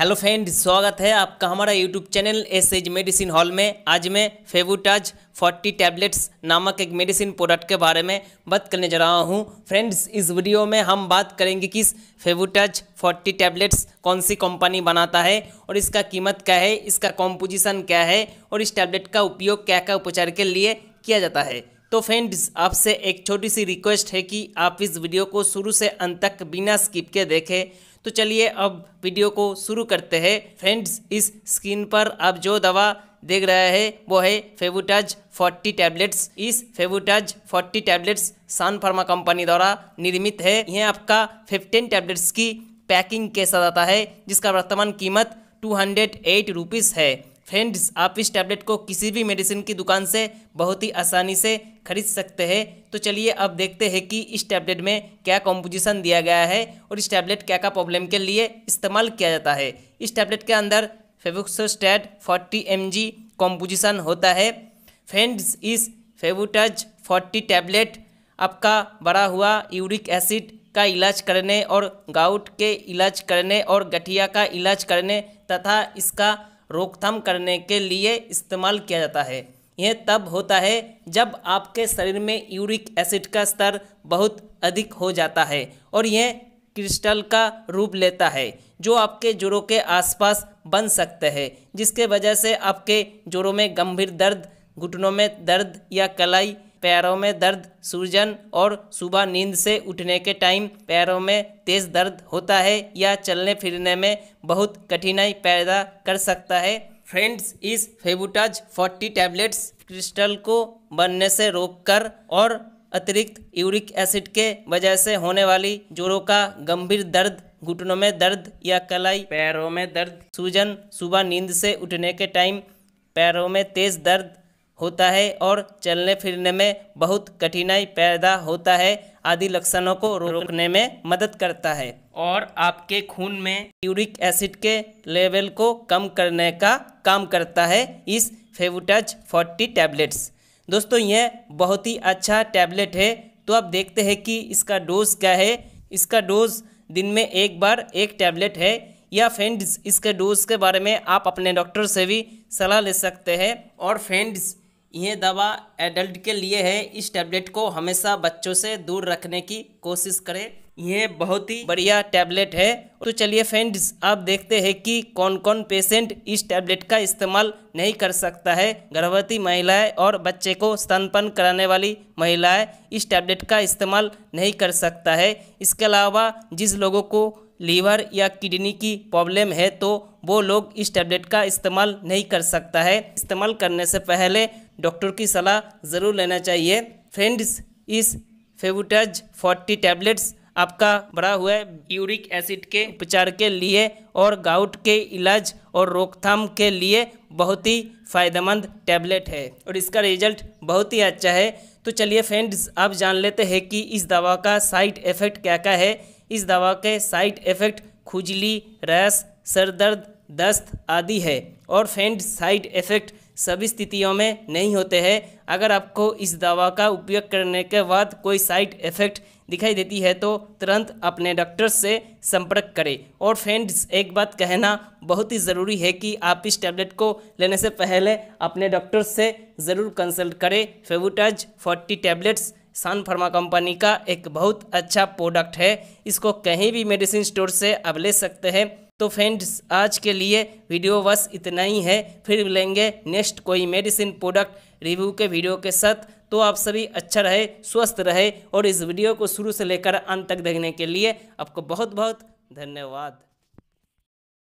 hello friend स्वागत है आपका हमारा यूट्यूब चैनल एस एज मेडिसिन हॉल में आज मैं फेवुटाज 40 टैबलेट्स नामक एक मेडिसिन प्रोडक्ट के बारे में बात करने जा रहा हूं फ्रेंड्स इस वीडियो में हम बात करेंगे कि फेवुटाज 40 टैबलेट्स कौन सी कंपनी बनाता है और इसका कीमत क्या है इसका कॉम्पोजिशन क्या है और इस टैबलेट का उपयोग क्या क्या उपचार के लिए किया जाता है तो फ्रेंड्स आपसे एक छोटी सी रिक्वेस्ट है कि आप इस वीडियो को शुरू से अंत तक बिना स्किप के देखें तो चलिए अब वीडियो को शुरू करते हैं फ्रेंड्स इस स्क्रीन पर आप जो दवा देख रहे हैं वो है फेवुटाज 40 टैबलेट्स इस Febutaz 40 tablets Sun Pharma company द्वारा निर्मित है यह आपका 15 टैबलेट्स की पैकिंग के साथ आता है जिसका वर्तमान कीमत टू हंड्रेड एट रुपीज़ है फ्रेंड्स आप इस टैबलेट को किसी भी मेडिसिन की दुकान से बहुत ही आसानी से खरीद सकते हैं तो चलिए अब देखते हैं कि इस टैबलेट में क्या कॉम्पोजिशन दिया गया है और इस टैबलेट क्या क्या प्रॉब्लम के लिए इस्तेमाल किया जाता है इस टैबलेट के अंदर फेवुक्सोस्टैट 40 एम जी कॉम्पोजिशन होता है फ्रेंड्स इस फेबुटज 40 टैबलेट आपका बड़ा हुआ यूरिक एसिड का इलाज करने और गाउट के इलाज करने और गठिया का इलाज करने तथा इसका रोकथाम करने के लिए इस्तेमाल किया जाता है यह तब होता है जब आपके शरीर में यूरिक एसिड का स्तर बहुत अधिक हो जाता है और यह क्रिस्टल का रूप लेता है जो आपके जोड़ों के आसपास बन सकते हैं जिसके वजह से आपके जोड़ों में गंभीर दर्द घुटनों में दर्द या कलाई पैरों में दर्द सूजन और सुबह नींद से उठने के टाइम पैरों में तेज़ दर्द होता है या चलने फिरने में बहुत कठिनाई पैदा कर सकता है फ्रेंड्स इस फेबुटाज 40 टैबलेट्स क्रिस्टल को बनने से रोककर और अतिरिक्त यूरिक एसिड के वजह से होने वाली जोड़ों का गंभीर दर्द घुटनों में दर्द या कलाई पैरों में दर्द सूजन सुबह नींद से उठने के टाइम पैरों में तेज़ दर्द होता है और चलने फिरने में बहुत कठिनाई पैदा होता है आदि लक्षणों को रोकने में मदद करता है और आपके खून में यूरिक एसिड के लेवल को कम करने का काम करता है इस फेवुटच फोर्टी टैबलेट्स दोस्तों यह बहुत ही अच्छा टैबलेट है तो आप देखते हैं कि इसका डोज क्या है इसका डोज दिन में एक बार एक टैबलेट है या फ्रेंड्स इसके डोज के बारे में आप अपने डॉक्टर से भी सलाह ले सकते हैं और फ्रेंड्स यह दवा एडल्ट के लिए है इस टैबलेट को हमेशा बच्चों से दूर रखने की कोशिश करें यह बहुत ही बढ़िया टैबलेट है तो चलिए फ्रेंड्स आप देखते हैं कि कौन कौन पेशेंट इस टैबलेट का इस्तेमाल नहीं कर सकता है गर्भवती महिलाएं और बच्चे को स्तनपन कराने वाली महिलाएं इस टैबलेट का इस्तेमाल नहीं कर सकता है इसके अलावा जिस लोगों को लीवर या किडनी की प्रॉब्लम है तो वो लोग इस टैबलेट का इस्तेमाल नहीं कर सकता है इस्तेमाल करने से पहले डॉक्टर की सलाह ज़रूर लेना चाहिए फ्रेंड्स इस फेवुटज फोर्टी टैबलेट्स आपका बड़ा हुआ है यूरिक एसिड के उपचार के लिए और गाउट के इलाज और रोकथाम के लिए बहुत ही फ़ायदेमंद टैबलेट है और इसका रिजल्ट बहुत ही अच्छा है तो चलिए फ्रेंड्स आप जान लेते हैं कि इस दवा का साइड इफ़ेक्ट क्या क्या है इस दवा के साइड इफ़ेक्ट खुजली रस सर दर्द दस्त आदि है और फ्रेंड्स साइड इफ़ेक्ट सभी स्थितियों में नहीं होते हैं अगर आपको इस दवा का उपयोग करने के बाद कोई साइड इफ़ेक्ट दिखाई देती है तो तुरंत अपने डॉक्टर से संपर्क करें और फ्रेंड्स एक बात कहना बहुत ही ज़रूरी है कि आप इस टैबलेट को लेने से पहले अपने डॉक्टर से ज़रूर कंसल्ट करें Febutaz forty tablets Sun Pharma company का एक बहुत अच्छा प्रोडक्ट है इसको कहीं भी मेडिसिन स्टोर से आप ले सकते हैं तो फ्रेंड्स आज के लिए वीडियो बस इतना ही है फिर मिलेंगे नेक्स्ट कोई मेडिसिन प्रोडक्ट रिव्यू के वीडियो के साथ तो आप सभी अच्छा रहे स्वस्थ रहे और इस वीडियो को शुरू से लेकर अंत तक देखने के लिए आपको बहुत बहुत धन्यवाद